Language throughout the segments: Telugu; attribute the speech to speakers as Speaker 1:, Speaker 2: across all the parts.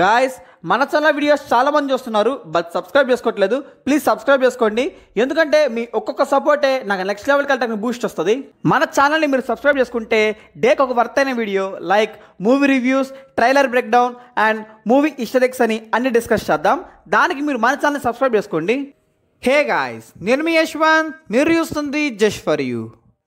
Speaker 1: గాయస్ మన ఛానల్ వీడియోస్ చాలామంది చూస్తున్నారు బట్ సబ్స్క్రైబ్ చేసుకోవట్లేదు ప్లీజ్ సబ్స్క్రైబ్ చేసుకోండి ఎందుకంటే మీ ఒక్కొక్క సపోర్టే నాకు నెక్స్ట్ లెవెల్కి వెళ్ళడానికి బూస్ట్ వస్తుంది మన ఛానల్ని మీరు సబ్స్క్రైబ్ చేసుకుంటే డేకి ఒక వర్త్ అయిన video like movie reviews trailer breakdown and movie easter eggs అని అన్ని డిస్కస్ చేద్దాం దానికి మీరు మన ఛానల్ని సబ్స్క్రైబ్ చేసుకోండి హే గాయస్ నేను మీ యశ్వాన్ మీరు చూస్తుంది జస్ట్ ఫర్ యూ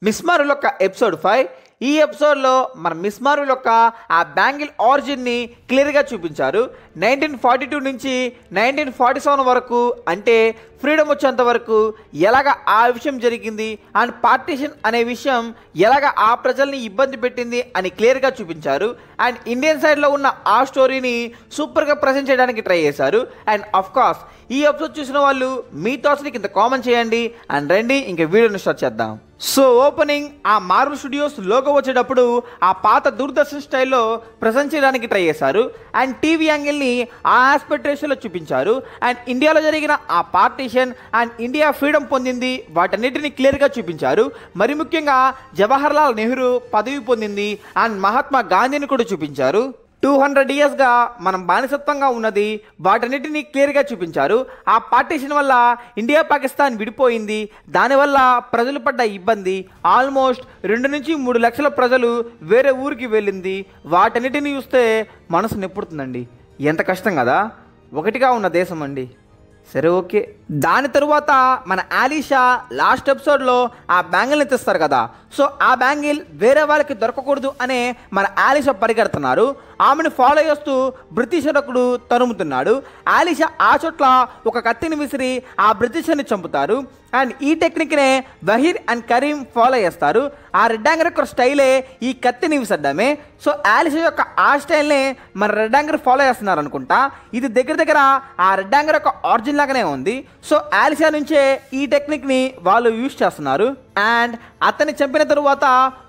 Speaker 1: మిస్మారులో ఒక ఎపిసోడ్ ఫైవ్ ఈ ఎపిసోడ్లో మన మిస్ యొక్క ఆ బ్యాంగిల్ ఆరిజిన్ని క్లియర్గా చూపించారు నైన్టీన్ ఫార్టీ టూ నుంచి నైన్టీన్ ఫార్టీ సెవెన్ వరకు అంటే ఫ్రీడమ్ వచ్చేంత వరకు ఎలాగ ఆ విషయం జరిగింది అండ్ పార్టీషన్ అనే విషయం ఎలాగ ఆ ప్రజల్ని ఇబ్బంది పెట్టింది అని క్లియర్గా చూపించారు అండ్ ఇండియన్ సైడ్లో ఉన్న ఆ స్టోరీని సూపర్గా ప్రజెంట్ చేయడానికి ట్రై చేశారు అండ్ అఫ్కోర్స్ ఈ ఎపిసోడ్ చూసిన వాళ్ళు మీ థాట్స్ని కింద కామెంట్ చేయండి అండ్ రండి ఇంకా వీడియోని స్టార్ట్ చేద్దాం సో ఓపెనింగ్ ఆ మార్వల్ స్టూడియోస్ లోగో వచ్చేటప్పుడు ఆ పాత దూరదర్శన్ స్టైల్లో ప్రజెంట్ చేయడానికి ట్రై చేశారు అండ్ టీవీ యాంగిల్ని పార్టీని ఆ ఆస్పెక్టేషన్లో చూపించారు అండ్ ఇండియాలో జరిగిన ఆ పార్టీషన్ అండ్ ఇండియా ఫ్రీడమ్ పొందింది వాటన్నిటిని క్లియర్గా చూపించారు మరి ముఖ్యంగా జవహర్లాల్ నెహ్రూ పదవి పొందింది అండ్ మహాత్మా గాంధీని కూడా చూపించారు టూ హండ్రెడ్ ఇయర్స్గా మనం బానిసత్వంగా ఉన్నది వాటన్నిటిని క్లియర్గా చూపించారు ఆ పార్టీషన్ వల్ల ఇండియా పాకిస్తాన్ విడిపోయింది దానివల్ల ప్రజలు పడ్డ ఇబ్బంది ఆల్మోస్ట్ రెండు నుంచి మూడు లక్షల ప్రజలు వేరే ఊరికి వెళ్ళింది వాటన్నిటిని చూస్తే మనసు నిప్పుడుతుందండి ఎంత కష్టం కదా ఒకటిగా ఉన్న దేశం అండి సరే ఓకే దాని తరువాత మన ఆలీషా లాస్ట్ ఎపిసోడ్లో ఆ బ్యాంగిల్ని తెస్తారు కదా సో ఆ బ్యాంగిల్ వేరే వాళ్ళకి దొరకకూడదు అనే మన ఆలీషా పరిగెడుతున్నారు ఆమెను ఫాలో చేస్తూ బ్రిటిషర్కుడు తరుముతున్నాడు ఆలీషా ఆ చోట్ల ఒక కత్తిని విసిరి ఆ బ్రిటిషర్ని చంపుతారు అండ్ ఈ టెక్నిక్నే వహీర్ అండ్ కరీం ఫాలో చేస్తారు ఆ రెడ్ రెడ్డాంగర్ యొక్క స్టైలే ఈ కత్తి విసడ్డమే సో ఆలిస్ యొక్క ఆ స్టైల్నే మన రెడ్ రెడ్డాంగర్ ఫాలో చేస్తున్నారు అనుకుంటా ఇది దగ్గర దగ్గర ఆ రెడ్ రెడ్డాంగర్ యొక్క ఆరిజిన్ లాగానే ఉంది సో ఆలిసియా నుంచే ఈ టెక్నిక్ని వాళ్ళు యూజ్ చేస్తున్నారు అండ్ అతన్ని చంపిన తరువాత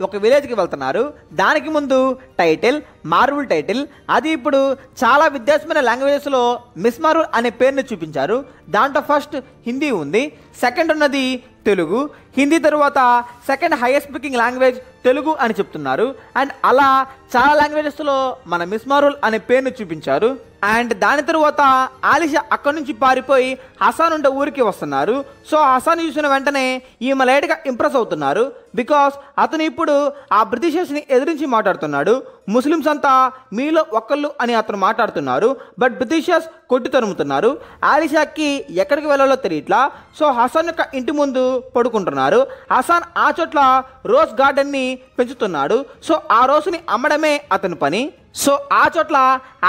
Speaker 1: ఒక విలేజ్కి వెళ్తున్నారు దానికి ముందు టైటిల్ మార్వల్ టైటిల్ అది ఇప్పుడు చాలా విద్యాసమైన లాంగ్వేజెస్లో మిస్ మార్వుల్ అనే పేరుని చూపించారు దాంట్లో ఫస్ట్ హిందీ ఉంది సెకండ్ ఉన్నది తెలుగు హిందీ తర్వాత second highest speaking language Telugu అని చెప్తున్నారు అండ్ అలా చాలా లాంగ్వేజెస్లో మన మిస్ మార్వుల్ అనే పేరుని చూపించారు అండ్ దాని తర్వాత ఆలిష అక్కడి నుంచి పారిపోయి హసాన్ ఉండే ఊరికి వస్తున్నారు సో హసాన్ చూసిన వెంటనే ఈమె లైట్గా ఇంప్రెస్ అవుతున్నారు బికాస్ అతను ఇప్పుడు ఆ బ్రిటిషర్స్ని ఎదిరించి మాట్లాడుతున్నాడు ముస్లిమ్స్ అంతా మీలో ఒక్కళ్ళు అని అతను మాట్లాడుతున్నారు బట్ బ్రిటిషర్స్ కొట్టి తరుముతున్నారు ఆలిషాకి ఎక్కడికి వెళ్ళాలో తెలియట్లా సో హసన్ యొక్క ఇంటి ముందు పడుకుంటున్నారు హసన్ ఆ చోట్ల రోజ్ గార్డెన్ని పెంచుతున్నాడు సో ఆ రోజుని అమ్మడమే అతని పని సో ఆ చోట్ల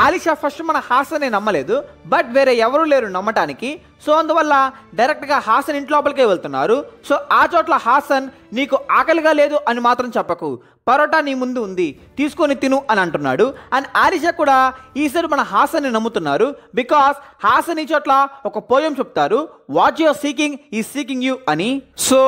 Speaker 1: ఆలిషా ఫస్ట్ మన హాసన్ని నమ్మలేదు బట్ వేరే ఎవరూ లేరు నమ్మటానికి సో అందువల్ల డైరెక్ట్గా హాసన్ ఇంటి లోపలికే వెళ్తున్నారు సో ఆ చోట్ల హాసన్ నీకు ఆకలిగా లేదు అని మాత్రం చెప్పకు పరోటా నీ ముందు ఉంది తీసుకొని తిను అని అంటున్నాడు అండ్ ఆరిషా కూడా ఈసారి మన హాసన్ని నమ్ముతున్నారు బికాస్ హాసన్ ఈ చోట్ల ఒక పోయం చెప్తారు వాట్ యువర్ సీకింగ్ ఈ సీకింగ్ యూ అని సో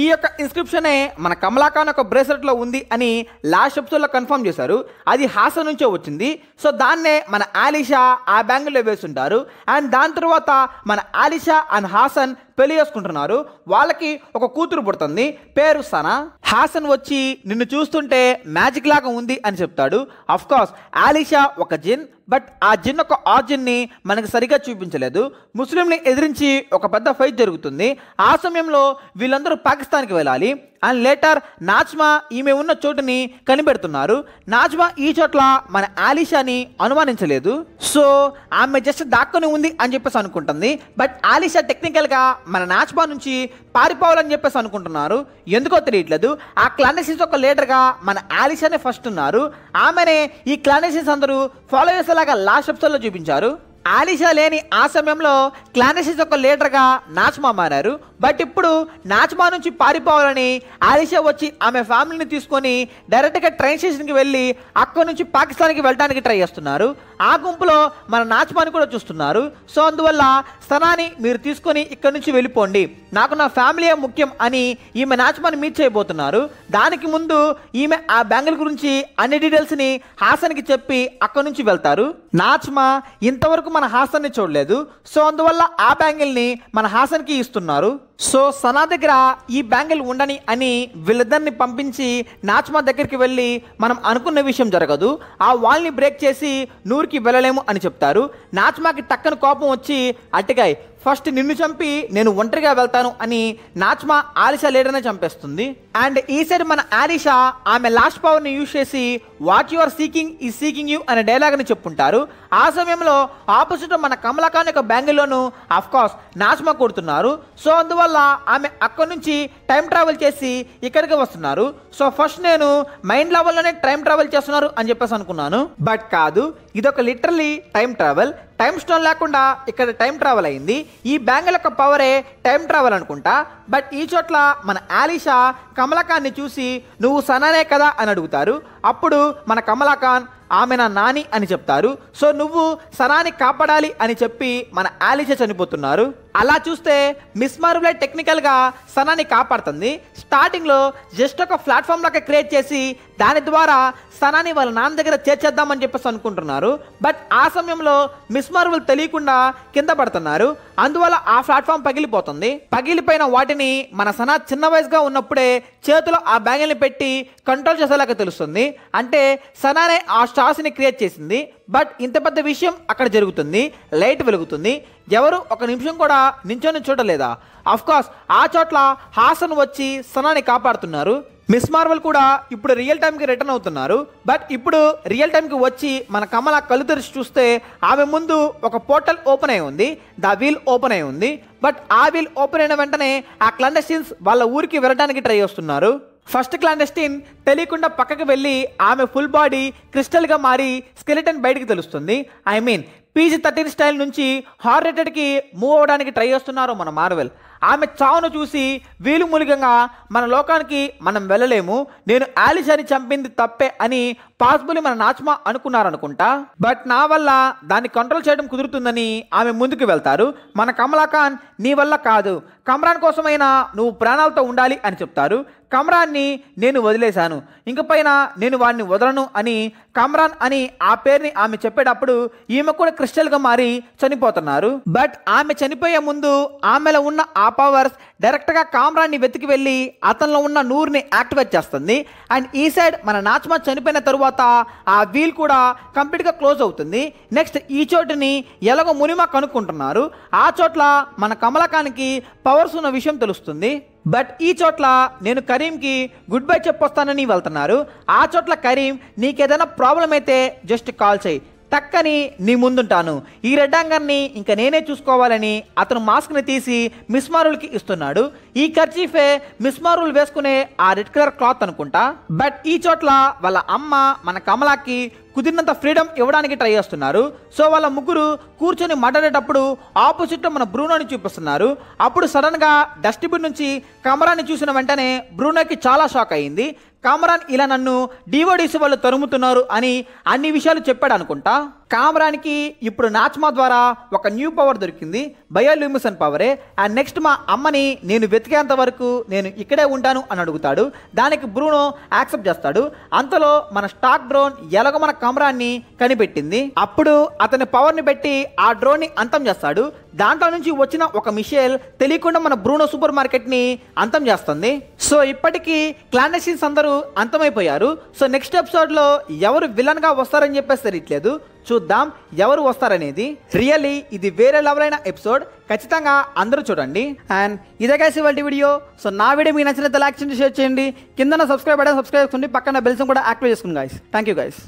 Speaker 1: ఈ యొక్క ఇన్స్క్రిప్షనే మన కమలాఖాన్ బ్రేస్లెట్ లో ఉంది అని లాస్ట్ లో కన్ఫర్మ్ చేశారు అది హాసన్ నుంచే వచ్చింది సో దాన్నే మన ఆలిషా ఆ లో వేస్తుంటారు అండ్ దాని తర్వాత మన ఆలిషా అండ్ హాసన్ పెళ్లి చేసుకుంటున్నారు వాళ్ళకి ఒక కూతురు పుడుతుంది పేరు సనా హాసన్ వచ్చి నిన్ను చూస్తుంటే మ్యాజిక్ లాగా ఉంది అని చెప్తాడు కోర్స్ ఆలిషా ఒక జిన్ బట్ ఆ జిన్ ఒక ఆజిన్ని మనకి సరిగా చూపించలేదు ముస్లింని ఎదిరించి ఒక పెద్ద ఫైట్ జరుగుతుంది ఆ సమయంలో వీళ్ళందరూ పాకిస్తాన్కి వెళ్ళాలి అండ్ లేటర్ నాజ్మా ఈమె ఉన్న చోటుని కనిపెడుతున్నారు నాజ్మా ఈ చోట్ల మన ఆలిషాని అనుమానించలేదు సో ఆమె జస్ట్ దాక్కుని ఉంది అని చెప్పేసి అనుకుంటుంది బట్ ఆలిషా టెక్నికల్గా మన నాజ్మా నుంచి పారిపోవాలని చెప్పేసి అనుకుంటున్నారు ఎందుకో తెలియట్లేదు ఆ క్లాండసిన్స్ ఒక లీడర్గా మన ఆలిషానే ఫస్ట్ ఉన్నారు ఆమెనే ఈ క్లాండసిన్స్ అందరూ ఫాలో చేసేలాగా లాస్ట్ ఎపిసోడ్లో చూపించారు ఆలిషా లేని ఆ సమయంలో క్లానసిస్ యొక్క లీడర్గా నాచ్మా మారారు బట్ ఇప్పుడు నాచ్మా నుంచి పారిపోవాలని ఆలిషా వచ్చి ఆమె ఫ్యామిలీని తీసుకొని డైరెక్ట్గా ట్రైన్ స్టేషన్కి వెళ్ళి అక్కడి నుంచి పాకిస్తాన్కి వెళ్ళడానికి ట్రై చేస్తున్నారు ఆ గుంపులో మన నాచమాని కూడా చూస్తున్నారు సో అందువల్ల స్థలాన్ని మీరు తీసుకొని ఇక్కడి నుంచి వెళ్ళిపోండి నాకు నా ఫ్యామిలీయే ముఖ్యం అని ఈమె నాచమాని మీట్ చేయబోతున్నారు దానికి ముందు ఈమె ఆ బ్యాంగిల్ గురించి అన్ని డీటెయిల్స్ని హాసన్కి చెప్పి అక్కడి నుంచి వెళ్తారు నాచ్మా ఇంతవరకు మన హాసన్ని చూడలేదు సో అందువల్ల ఆ బ్యాంగిల్ని మన హాసన్కి ఇస్తున్నారు సో సనా దగ్గర ఈ బ్యాంగిల్ ఉండని అని వీళ్ళిద్దరిని పంపించి నాచ్మా దగ్గరికి వెళ్ళి మనం అనుకున్న విషయం జరగదు ఆ వాల్ని బ్రేక్ చేసి నూరుకి వెళ్ళలేము అని చెప్తారు నాచ్మాకి టక్కన కోపం వచ్చి అట్టిగాయ్ ఫస్ట్ నిన్ను చంపి నేను ఒంటరిగా వెళ్తాను అని నాచ్మా ఆలిషా లీడర్నే చంపేస్తుంది అండ్ ఈసారి మన ఆలిషా ఆమె లాస్ట్ పవర్ని యూజ్ చేసి వాట్ యు ఆర్ సీకింగ్ ఈ సీకింగ్ యూ అనే డైలాగ్ని చెప్పుంటారు ఆ సమయంలో ఆపోజిట్ మన కమలాఖాన్ యొక్క బ్యాంగిల్లోను కోర్స్ నాచ్మా కొడుతున్నారు సో అందువల్ల ఆమె అక్కడి నుంచి టైం ట్రావెల్ చేసి ఇక్కడికి వస్తున్నారు సో ఫస్ట్ నేను మైండ్ లెవెల్లోనే టైం ట్రావెల్ చేస్తున్నారు అని చెప్పేసి అనుకున్నాను బట్ కాదు ఇదొక literally time travel time stone లేకుండా ఇక్కడ టైం ట్రావెల్ అయింది ఈ బ్యాంగిల్ యొక్క పవరే టైం ట్రావెల్ అనుకుంటా బట్ ఈ చోట్ల మన ఆలిషా కమలాఖాన్ని చూసి నువ్వు సననే కదా అని అడుగుతారు అప్పుడు మన కమలాఖాన్ ఆమె నా నాని అని చెప్తారు సో నువ్వు సరాని కాపాడాలి అని చెప్పి మన ఆలిష చనిపోతున్నారు అలా చూస్తే మిస్ మార్బులే టెక్నికల్గా సనాని కాపాడుతుంది స్టార్టింగ్లో జస్ట్ ఒక ప్లాట్ఫామ్ లాగా క్రియేట్ చేసి దాని ద్వారా సనాని వాళ్ళ నాన్న దగ్గర చేర్చేద్దామని చెప్పేసి అనుకుంటున్నారు బట్ ఆ సమయంలో మిస్ మార్బుల్ తెలియకుండా కింద పడుతున్నారు అందువల్ల ఆ ప్లాట్ఫామ్ పగిలిపోతుంది పగిలిపోయిన వాటిని మన సనా చిన్న వయసుగా ఉన్నప్పుడే చేతిలో ఆ బ్యాంగిల్ని పెట్టి కంట్రోల్ చేసేలాగా తెలుస్తుంది అంటే సనానే ఆ ఛాస్ని క్రియేట్ చేసింది బట్ ఇంత పెద్ద విషయం అక్కడ జరుగుతుంది లైట్ వెలుగుతుంది ఎవరు ఒక నిమిషం కూడా నించొని చూడలేదా అఫ్కోర్స్ ఆ చోట్ల హాసన్ వచ్చి సనాన్ని కాపాడుతున్నారు మిస్ మార్వల్ కూడా ఇప్పుడు రియల్ టైంకి రిటర్న్ అవుతున్నారు బట్ ఇప్పుడు రియల్ టైంకి వచ్చి మన కమల కళ్ళు తెరిచి చూస్తే ఆమె ముందు ఒక పోర్టల్ ఓపెన్ అయి ఉంది ద వీల్ ఓపెన్ అయి ఉంది బట్ ఆ వీల్ ఓపెన్ అయిన వెంటనే ఆ క్లండస్టిన్స్ వాళ్ళ ఊరికి వెళ్ళడానికి ట్రై చేస్తున్నారు ఫస్ట్ క్లాండెస్టిన్ తెలియకుండా పక్కకు వెళ్ళి ఆమె ఫుల్ బాడీ క్రిస్టల్గా మారి స్కెలిటన్ బయటికి తెలుస్తుంది I mean PG thirteen style నుంచి హార్ రేటెడ్కి మూవ్ అవడానికి ట్రై చేస్తున్నారు మన మార్వెల్ ఆమె చావును చూసి వీలు మూలికంగా మన లోకానికి మనం వెళ్ళలేము నేను ఆలిషాని చంపింది తప్పే అని పాసిబుల్ మన నాచమా అనుకున్నారనుకుంటా బట్ నా వల్ల దాన్ని కంట్రోల్ చేయడం కుదురుతుందని ఆమె ముందుకు వెళ్తారు మన కమలాఖాన్ నీ వల్ల కాదు కమ్రాన్ కోసమైనా నువ్వు ప్రాణాలతో ఉండాలి అని చెప్తారు కమ్రాన్ని నేను వదిలేశాను ఇంకపైన నేను వాడిని వదలను అని కమ్రాన్ అని ఆ పేరుని ఆమె చెప్పేటప్పుడు ఈమె కూడా క్రిస్టల్గా మారి చనిపోతున్నారు బట్ ఆమె చనిపోయే ముందు ఆమెలో ఉన్న ఆ పవర్స్ డైరెక్ట్గా కామ్రాన్ని వెతికి వెళ్ళి అతనిలో ఉన్న నూరుని యాక్టివేట్ చేస్తుంది అండ్ ఈ సైడ్ మన నాచమా చనిపోయిన తరువాత తర్వాత ఆ వీల్ కూడా కంప్లీట్గా క్లోజ్ అవుతుంది నెక్స్ట్ ఈ చోటుని ఎలాగో మునిమ కనుక్కుంటున్నారు ఆ చోట్ల మన కమలకానికి పవర్స్ ఉన్న విషయం తెలుస్తుంది బట్ ఈ చోట్ల నేను కరీంకి గుడ్ బై చెప్పొస్తానని వెళ్తున్నారు ఆ చోట్ల కరీం నీకేదైనా ప్రాబ్లం అయితే జస్ట్ కాల్ చేయి తక్కని నీ ముందుంటాను ఈ రెడ్డాంగర్ని ఇంకా నేనే చూసుకోవాలని అతను మాస్క్ని తీసి మిస్మారుల్కి ఇస్తున్నాడు ఈ ఖర్చీఫే మారుల్ వేసుకునే ఆ రెడ్ కలర్ క్లాత్ అనుకుంటా బట్ ఈ చోట్ల వాళ్ళ అమ్మ మన కమలాకి కుదిరినంత ఫ్రీడమ్ ఇవ్వడానికి ట్రై చేస్తున్నారు సో వాళ్ళ ముగ్గురు కూర్చొని మాట్లాడేటప్పుడు ఆపోజిట్లో మన బ్రూనోని చూపిస్తున్నారు అప్పుడు సడన్గా డస్ట్బిన్ నుంచి కమరాన్ని చూసిన వెంటనే బ్రూనోకి చాలా షాక్ అయింది కామరాన్ ఇలా నన్ను డివోడీసీ వాళ్ళు తరుముతున్నారు అని అన్ని విషయాలు చెప్పాడు అనుకుంటా కామరాన్కి ఇప్పుడు నాచ్మా ద్వారా ఒక న్యూ పవర్ దొరికింది బయోల్యూమిసన్ పవరే అండ్ నెక్స్ట్ మా అమ్మని నేను వెతికేంత వరకు నేను ఇక్కడే ఉంటాను అని అడుగుతాడు దానికి బ్రూనో యాక్సెప్ట్ చేస్తాడు అంతలో మన స్టాక్ డ్రోన్ ఎలాగో మన కామరాన్ని కనిపెట్టింది అప్పుడు అతని పవర్ని పెట్టి ఆ డ్రోన్ని అంతం చేస్తాడు దాంట్లో నుంచి వచ్చిన ఒక మిషేల్ తెలియకుండా మన బ్రూనో సూపర్ మార్కెట్ని అంతం చేస్తుంది సో ఇప్పటికీ క్లాండెషన్స్ అందరూ అంతమైపోయారు సో నెక్స్ట్ ఎపిసోడ్లో ఎవరు విలన్గా వస్తారని చెప్పేసి తెలియట్లేదు చూద్దాం ఎవరు వస్తారనేది రియల్లీ ఇది వేరే లెవెల్ అయిన ఎపిసోడ్ ఖచ్చితంగా అందరూ చూడండి అండ్ ఇదే కాసి వాళ్ళ వీడియో సో నా వీడియో మీకు నచ్చినట్లయితే లైక్ చేయండి షేర్ చేయండి కింద సబ్స్క్రైబ్ అయ్యాను సబ్స్క్రైబ్ చేసుకోండి పక్కన బెల్స్ కూడా యాక్టివ్ చేసుకోండి గాయస్ థ్యాంక్ యూ గైస్